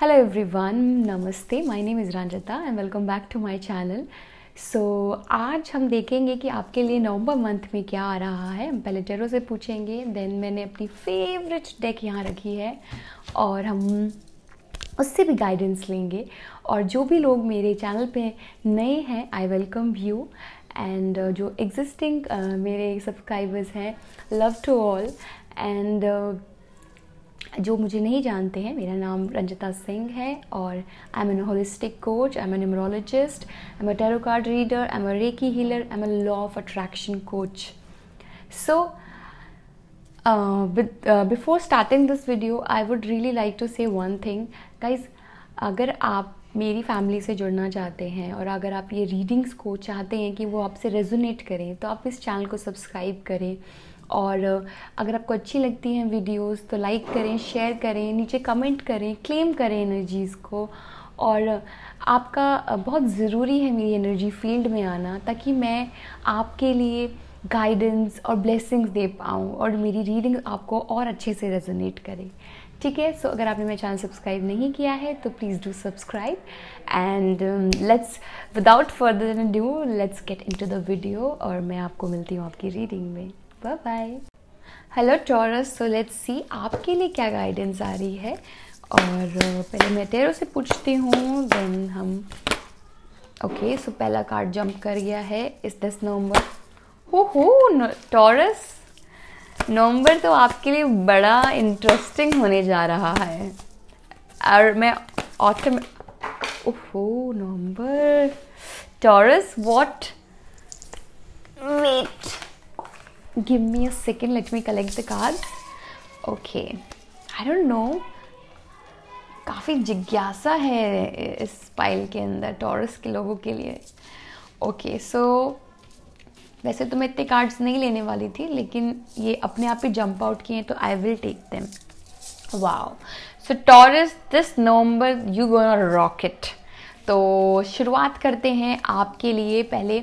Hello everyone, namaste my name is Ranjata and welcome back to my channel so आज हम देखेंगे कि आपके लिए नवंबर मंथ में क्या आ रहा है हम पहले जरो से पूछेंगे देन मैंने अपनी फेवरेट डेक यहाँ रखी है और हम उससे भी गाइडेंस लेंगे और जो भी लोग मेरे चैनल पे नए हैं आई वेलकम यू एंड जो एग्जिस्टिंग uh, मेरे सब्सक्राइबर्स हैं लव टू ऑल एंड जो मुझे नहीं जानते हैं मेरा नाम रंजिता सिंह है और I am an holistic coach I am an numerologist I am a tarot card reader I am a reiki healer I am a law of attraction coach so before starting this video I would really like to say one thing guys अगर आप मेरी family से जुड़ना चाहते हैं और अगर आप ये रीडिंग्स को चाहते हैं कि वो आपसे रेजोनेट करें तो आप इस चैनल को सब्सक्राइब करें और अगर आपको अच्छी लगती हैं वीडियोस तो लाइक करें शेयर करें नीचे कमेंट करें क्लेम करें एनर्जीज़ को और आपका बहुत ज़रूरी है मेरी एनर्जी फील्ड में आना ताकि मैं आपके लिए गाइडेंस और ब्लेसिंग्स दे पाऊँ और मेरी रीडिंग आपको और अच्छे से रेजोनेट करे ठीक है सो अगर आपने मेरा चैनल सब्सक्राइब नहीं किया है तो please do subscribe and let's without further do let's get into the video और मैं आपको मिलती हूँ आपकी रीडिंग में bye bye hello Taurus so let's see आपके लिए क्या गाइडेंस आ रही है और uh, पहले मैं टेरो से पूछती हूँ देन हम ओके okay, सो so पहला कार्ड जंप कर गया है इस दस नवंबर हो हो टॉरस नवंबर तो आपके लिए बड़ा इंटरेस्टिंग होने जा रहा है और मैं ऑटम ओहो November Taurus what wait give me a second let me collect the card okay i don't know काफ़ी जिज्ञासा है इस पाइल के अंदर टॉरस के लोगों के लिए ओके सो वैसे तो मैं इतने कार्ड्स नहीं लेने वाली थी लेकिन ये अपने आप ही जंप आउट किए हैं तो I will take them wow so Taurus this November you gonna rocket तो शुरुआत करते हैं आपके लिए पहले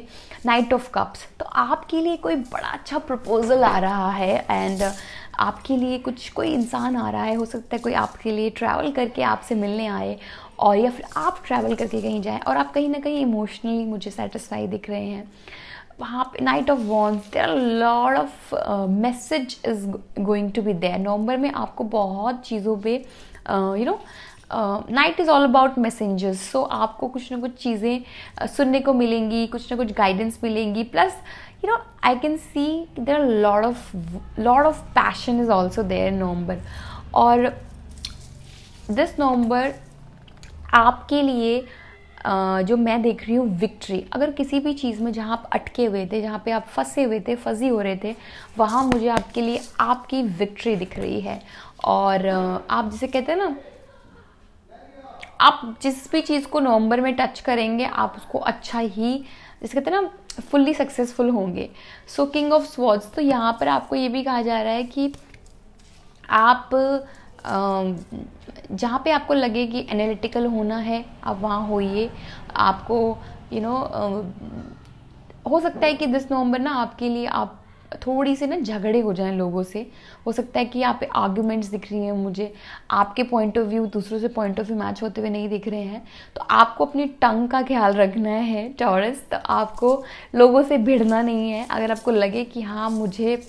नाइट ऑफ कप्स तो आपके लिए कोई बड़ा अच्छा प्रपोज़ल आ रहा है एंड आपके लिए कुछ कोई इंसान आ रहा है हो सकता है कोई आपके लिए ट्रैवल करके आपसे मिलने आए और या फिर आप ट्रैवल करके कहीं जाएं और आप कहीं ना कहीं इमोशनली मुझे सेटिस्फाई दिख रहे हैं वहाँ पे knight of wands there are lord of message is going to be there नवंबर में आपको बहुत चीज़ों पे you uh, know knight is all about messengers so आपको कुछ ना कुछ चीज़ें सुनने को मिलेंगी कुछ ना कुछ गाइडेंस मिलेंगी plus you know I can see there lord of lord of passion is also there November और दिस नवम्बर आपके लिए Uh, जो मैं देख रही हूँ विक्ट्री अगर किसी भी चीज़ में जहाँ आप अटके हुए थे जहाँ पे आप फंसे हुए थे फंसी हो रहे थे वहाँ मुझे आपके लिए आपकी विक्ट्री दिख रही है और uh, आप जिसे कहते हैं ना आप जिस भी चीज़ को नवंबर में टच करेंगे आप उसको अच्छा ही जिस कहते हैं ना फुल्ली सक्सेसफुल होंगे सो किंग ऑफ स्वॉर्ड्स तो यहाँ पर आपको ये भी कहा जा रहा है कि आप जहाँ पे आपको लगे कि एनालिटिकल होना है आप वहाँ होइए आपको यू you नो know, हो सकता है कि दस नवंबर ना आपके लिए आप थोड़ी सी ना झगड़े हो जाएं लोगों से हो सकता है कि यहाँ पे आर्ग्यूमेंट्स दिख रही हैं मुझे आपके पॉइंट ऑफ व्यू दूसरों से पॉइंट ऑफ व्यू मैच होते हुए नहीं दिख रहे हैं तो आपको अपनी टंग का ख्याल रखना है टॉरस तो आपको लोगों से भिड़ना नहीं है अगर आपको लगे कि हाँ मुझे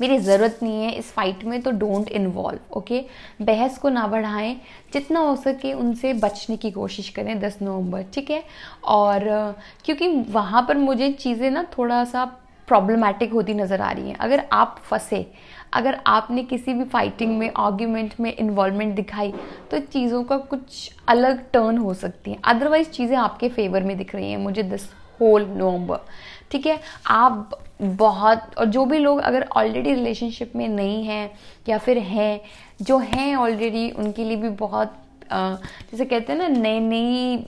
मेरी ज़रूरत नहीं है इस फाइट में तो डोंट इन्वॉल्व ओके बहस को ना बढ़ाएं जितना हो सके उनसे बचने की कोशिश करें 10 नवंबर ठीक है और क्योंकि वहाँ पर मुझे चीज़ें ना थोड़ा सा प्रॉब्लमैटिक होती नज़र आ रही हैं अगर आप फंसे अगर आपने किसी भी फाइटिंग में आर्ग्यूमेंट में इन्वॉल्वमेंट दिखाई तो चीज़ों का कुछ अलग टर्न हो सकती है अदरवाइज़ चीज़ें आपके फेवर में दिख रही हैं मुझे दिस होल नवंबर ठीक है आप बहुत और जो भी लोग अगर ऑलरेडी रिलेशनशिप में नहीं हैं या फिर हैं जो हैं ऑलरेडी उनके लिए भी बहुत जैसे कहते हैं ना नई नई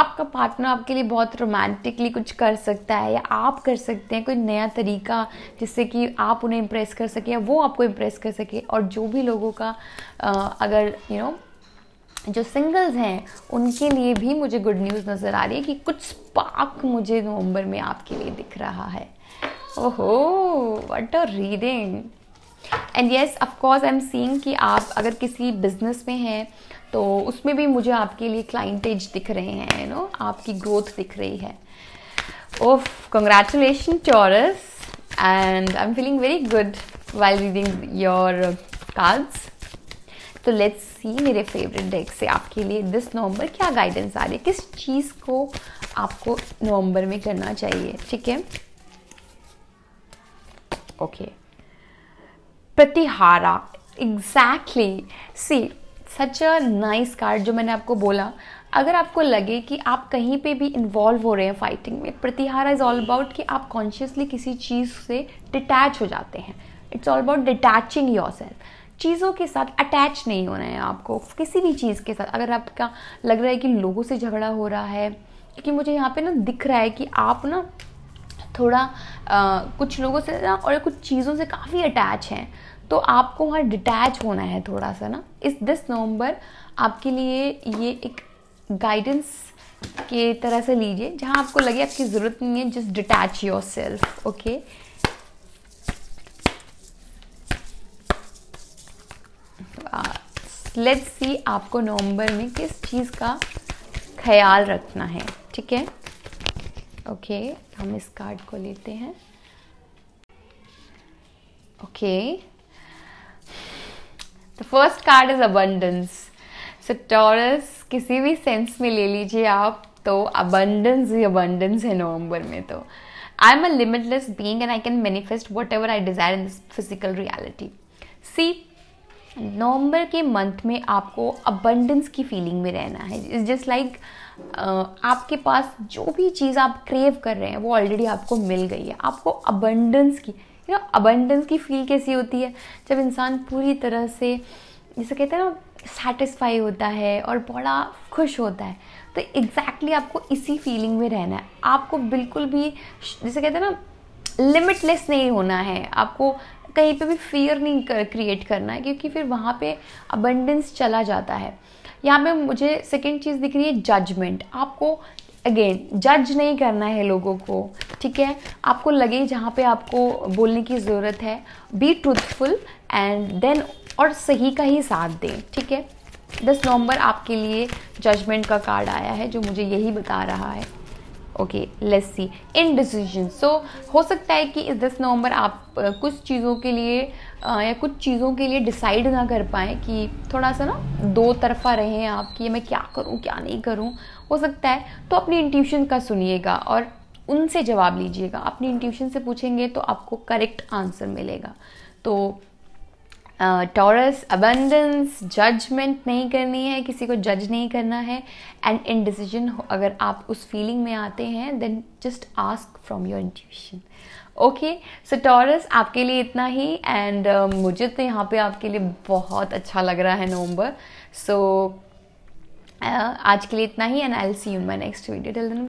आपका पार्टनर आपके लिए बहुत रोमांटिकली कुछ कर सकता है या आप कर सकते हैं कोई नया तरीका जिससे कि आप उन्हें इम्प्रेस कर सके या वो आपको इम्प्रेस कर सके और जो भी लोगों का अगर यू you नो know, जो सिंगल्स हैं उनके लिए भी मुझे गुड न्यूज़ नज़र आ रही है कि कुछ स्पार्क मुझे नवंबर में आपके लिए दिख रहा है ओहो what a reading and yes of course I am seeing कि आप अगर किसी बिजनेस में हैं तो उसमें भी मुझे आपके लिए क्लाइंटेज दिख रहे हैं यू नो आपकी ग्रोथ दिख रही है ओफ congratulation Taurus and I am feeling very good while reading your cards तो लेट्स सी मेरे फेवरेट डेक से आपके लिए दिस नवंबर क्या गाइडेंस आ रही है किस चीज़ को आपको नवंबर में करना चाहिए ठीक है ओके प्रतिहारा exactly see such a nice card जो मैंने आपको बोला अगर आपको लगे कि आप कहीं पे भी इन्वॉल्व हो रहे हैं फाइटिंग में प्रतिहारा इज़ ऑल अबाउट कि आप कॉन्शियसली किसी चीज़ से डिटैच हो जाते हैं it's all about detaching yourself चीज़ों के साथ अटैच नहीं होना है आपको किसी भी चीज़ के साथ अगर आपका लग रहा है कि लोगों से झगड़ा हो रहा है क्योंकि मुझे यहाँ पे ना दिख रहा है कि आप ना थोड़ा आ, कुछ लोगों से ना और कुछ चीज़ों से काफ़ी अटैच हैं तो आपको वहाँ डिटैच होना है थोड़ा सा ना इस दिस नवंबर आपके लिए ये एक गाइडेंस के तरह से लीजिए जहाँ आपको लगे आपकी ज़रूरत नहीं है just detach yourself okay let's see आपको नवंबर में किस चीज़ का ख्याल रखना है ठीक है ओके हम इस कार्ड को लेते हैं okay okay. The first card is abundance so Taurus किसी भी सेंस में ले लीजिए आप तो अबंडेंस ही अबंडेंस है नवंबर में तो I am a limitless being and I can manifest whatever I desire in this physical reality see नवंबर के मंथ में आपको अबंडेंस की फीलिंग में रहना है इट्स जस्ट लाइक आपके पास जो भी चीज़ आप क्रेव कर रहे हैं वो ऑलरेडी आपको मिल गई है आपको अबंडेंस की यू नो अबंडेंस की फील कैसी होती है जब इंसान पूरी तरह से जैसे कहते हैं ना सेटिस्फाई होता है और बड़ा खुश होता है तो एग्जैक्टली exactly आपको इसी फीलिंग में रहना है आपको बिल्कुल भी जैसे कहते हैं ना लिमिटलेस नहीं होना है आपको कहीं पे भी फियर नहीं कर, क्रिएट करना है क्योंकि फिर वहाँ पे अबंडेंस चला जाता है यहाँ पे मुझे सेकेंड चीज़ दिख रही है जजमेंट आपको अगेन जज नहीं करना है लोगों को ठीक है आपको लगे जहाँ पे आपको बोलने की ज़रूरत है बी ट्रूथफुल एंड देन और सही का ही साथ दें ठीक है दस नवंबर आपके लिए जजमेंट का कार्ड आया है जो मुझे यही बता रहा है okay let's see in decision so हो सकता है कि इस दस नवंबर आप कुछ चीज़ों के लिए या कुछ चीज़ों के लिए डिसाइड ना कर पाएँ कि थोड़ा सा ना दो तरफा रहें आप कि मैं क्या करूँ क्या नहीं करूँ हो सकता है तो अपनी इंट्यूशन का सुनिएगा और उनसे जवाब लीजिएगा अपनी इंट्यूशन से पूछेंगे तो आपको करेक्ट आंसर मिलेगा तो टॉरस अबंडेंस जजमेंट नहीं करनी है किसी को जज नहीं करना है एंड इन डिसीजन अगर आप उस फीलिंग में आते हैं then just ask from your intuition okay so Taurus आपके लिए इतना ही एंड uh, मुझे तो यहाँ पे आपके लिए बहुत अच्छा लग रहा है नवंबर सो so, uh, आज के लिए इतना ही and I'll see you my next video till दिन